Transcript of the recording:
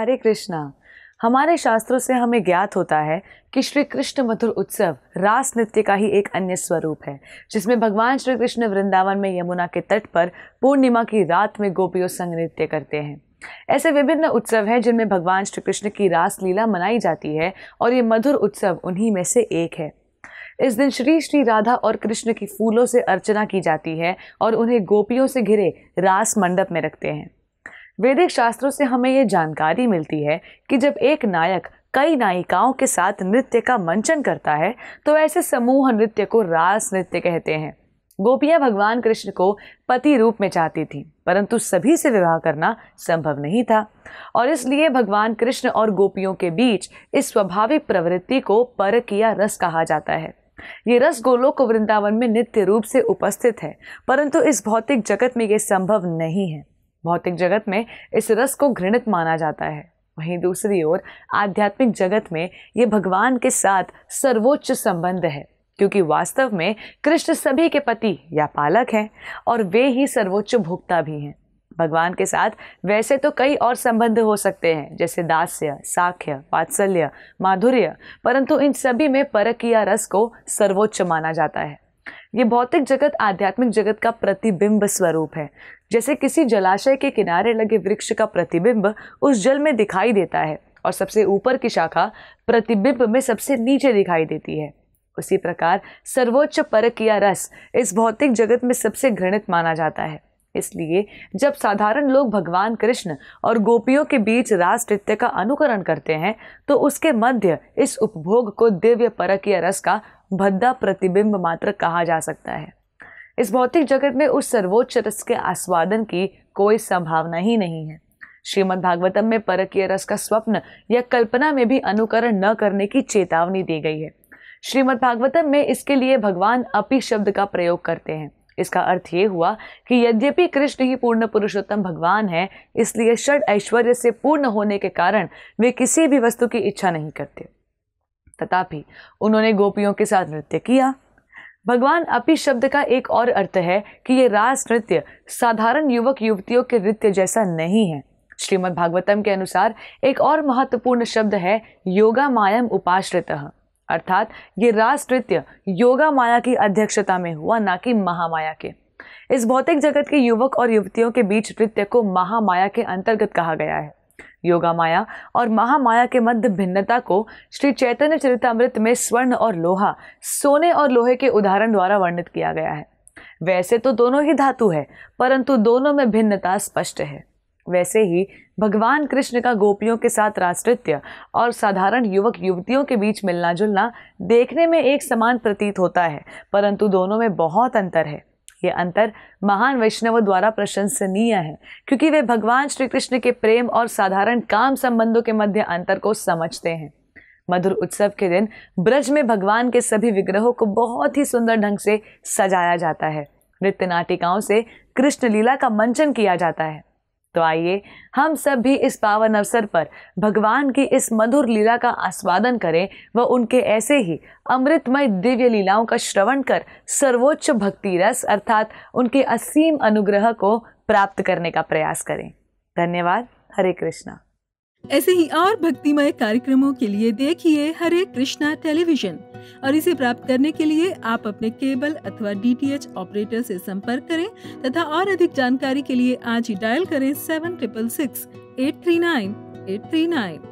हरे कृष्णा हमारे शास्त्रों से हमें ज्ञात होता है कि श्री कृष्ण मधुर उत्सव रास नृत्य का ही एक अन्य स्वरूप है जिसमें भगवान श्री कृष्ण वृंदावन में यमुना के तट पर पूर्णिमा की रात में गोपियों संग नृत्य करते हैं ऐसे विभिन्न उत्सव हैं जिनमें भगवान श्री कृष्ण की रास लीला मनाई जाती है और ये मधुर उत्सव उन्हीं में से एक है इस दिन श्री श्री राधा और कृष्ण की फूलों से अर्चना की जाती है और उन्हें गोपियों से घिरे रास मंडप में रखते हैं वैदिक शास्त्रों से हमें ये जानकारी मिलती है कि जब एक नायक कई नायिकाओं के साथ नृत्य का मंचन करता है तो ऐसे समूह नृत्य को रास नृत्य कहते हैं गोपियां भगवान कृष्ण को पति रूप में चाहती थीं परंतु सभी से विवाह करना संभव नहीं था और इसलिए भगवान कृष्ण और गोपियों के बीच इस स्वाभाविक प्रवृत्ति को परकिया रस कहा जाता है ये रस गोलोक वृंदावन में नित्य रूप से उपस्थित है परंतु इस भौतिक जगत में ये संभव नहीं है भौतिक जगत में इस रस को घृणित माना जाता है वहीं दूसरी ओर आध्यात्मिक जगत में ये भगवान के साथ सर्वोच्च संबंध है क्योंकि वास्तव में कृष्ण सभी के पति या पालक हैं और वे ही सर्वोच्च भोक्ता भी हैं भगवान के साथ वैसे तो कई और संबंध हो सकते हैं जैसे दास्य साख्य वात्सल्य माधुर्य परंतु इन सभी में परकीय रस को सर्वोच्च माना जाता है ये भौतिक जगत आध्यात्मिक जगत का प्रतिबिंब स्वरूप है जैसे किसी जलाशय के किनारे लगे वृक्ष का प्रतिबिंब उस जल में दिखाई देता है और सबसे ऊपर की शाखा प्रतिबिंब में सबसे नीचे दिखाई देती है उसी प्रकार सर्वोच्च परक या रस इस भौतिक जगत में सबसे घृणित माना जाता है इसलिए जब साधारण लोग भगवान कृष्ण और गोपियों के बीच रास नृत्य का अनुकरण करते हैं तो उसके मध्य इस उपभोग को दिव्य परक या रस का भद्दा प्रतिबिंब मात्र कहा जा सकता है इस भौतिक जगत में उस सर्वोच्च रस के आस्वादन की कोई संभावना ही नहीं है श्रीमद् भागवतम में परकीय रस का स्वप्न या कल्पना में भी अनुकरण न करने की चेतावनी दी गई है श्रीमद् भागवतम में इसके लिए भगवान अपि शब्द का प्रयोग करते हैं इसका अर्थ ये हुआ कि यद्यपि कृष्ण ही पूर्ण पुरुषोत्तम भगवान है इसलिए षड ऐश्वर्य से पूर्ण होने के कारण वे किसी भी वस्तु की इच्छा नहीं करते तथापि उन्होंने गोपियों के साथ नृत्य किया भगवान अपी शब्द का एक और अर्थ है कि ये रास नृत्य साधारण युवक युवतियों के नृत्य जैसा नहीं है श्रीमद् भागवतम के अनुसार एक और महत्वपूर्ण शब्द है योगा मायम उपाश्रित अर्थात ये रास नृत्य योगा माया की अध्यक्षता में हुआ ना कि महामाया के इस भौतिक जगत के युवक और युवतियों के बीच नृत्य को महामाया के अंतर्गत कहा गया है योगा माया और महामाया के मध्य भिन्नता को श्री चैतन्य चरितमृत में स्वर्ण और लोहा सोने और लोहे के उदाहरण द्वारा वर्णित किया गया है वैसे तो दोनों ही धातु है परंतु दोनों में भिन्नता स्पष्ट है वैसे ही भगवान कृष्ण का गोपियों के साथ राष्ट्रित्य और साधारण युवक युवतियों के बीच मिलना जुलना देखने में एक समान प्रतीत होता है परंतु दोनों में बहुत अंतर है ये अंतर महान वैष्णव द्वारा प्रशंसनीय है क्योंकि वे भगवान श्री कृष्ण के प्रेम और साधारण काम संबंधों के मध्य अंतर को समझते हैं मधुर उत्सव के दिन ब्रज में भगवान के सभी विग्रहों को बहुत ही सुंदर ढंग से सजाया जाता है नृत्य नाटिकाओं से कृष्ण लीला का मंचन किया जाता है तो आइए हम सब भी इस पावन अवसर पर भगवान की इस मधुर लीला का आस्वादन करें व उनके ऐसे ही अमृतमय दिव्य लीलाओं का श्रवण कर सर्वोच्च भक्ति रस अर्थात उनके असीम अनुग्रह को प्राप्त करने का प्रयास करें धन्यवाद हरे कृष्णा ऐसे ही और भक्तिमय कार्यक्रमों के लिए देखिए हरे कृष्णा टेलीविजन और इसे प्राप्त करने के लिए आप अपने केबल अथवा डीटीएच ऑपरेटर से संपर्क करें तथा और अधिक जानकारी के लिए आज ही डायल करें seven triple six eight three nine eight three nine